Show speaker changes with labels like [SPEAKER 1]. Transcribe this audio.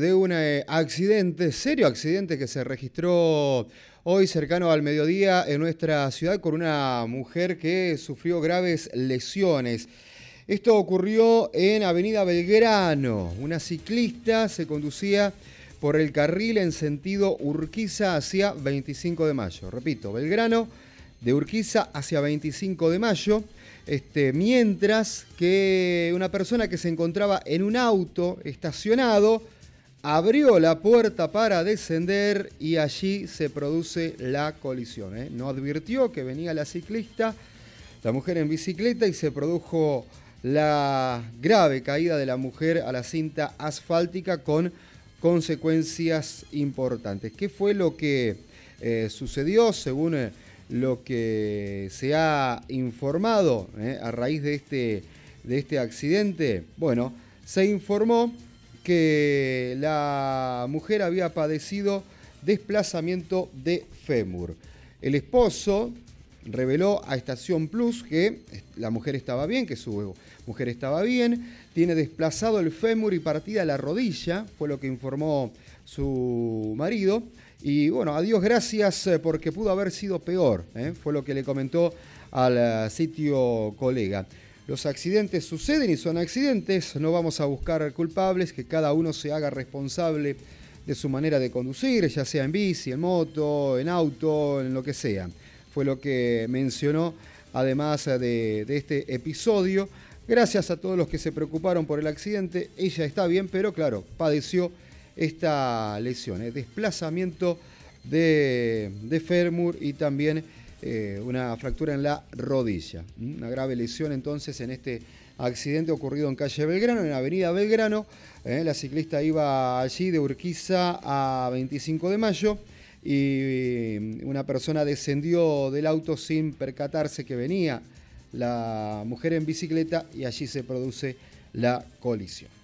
[SPEAKER 1] de un eh, accidente, serio accidente que se registró hoy cercano al mediodía en nuestra ciudad con una mujer que sufrió graves lesiones. Esto ocurrió en Avenida Belgrano. Una ciclista se conducía por el carril en sentido Urquiza hacia 25 de mayo. Repito, Belgrano de Urquiza hacia 25 de mayo. Este, mientras que una persona que se encontraba en un auto estacionado abrió la puerta para descender y allí se produce la colisión. ¿eh? No advirtió que venía la ciclista, la mujer en bicicleta y se produjo la grave caída de la mujer a la cinta asfáltica con consecuencias importantes. ¿Qué fue lo que eh, sucedió según eh, lo que se ha informado a raíz de este, de este accidente? Bueno, se informó que la mujer había padecido desplazamiento de fémur. El esposo reveló a Estación Plus que la mujer estaba bien, que su mujer estaba bien, tiene desplazado el fémur y partida la rodilla, fue lo que informó su marido. Y bueno, adiós, gracias eh, porque pudo haber sido peor, ¿eh? fue lo que le comentó al eh, sitio colega. Los accidentes suceden y son accidentes, no vamos a buscar culpables, que cada uno se haga responsable de su manera de conducir, ya sea en bici, en moto, en auto, en lo que sea. Fue lo que mencionó además de, este episodio. Gracias a todos los que se preocuparon por el accidente, ella está bien, pero claro, padeció esta lesión, el eh, desplazamiento de, de Fermur y también eh, una fractura en la rodilla. Mm, una grave lesión entonces en este accidente ocurrido en calle Belgrano, en avenida Belgrano. Eh, la ciclista iba allí de Urquiza a 25 de mayo y mm, una persona descendió del auto sin percatarse que venía la mujer en bicicleta y allí se produce la colisión.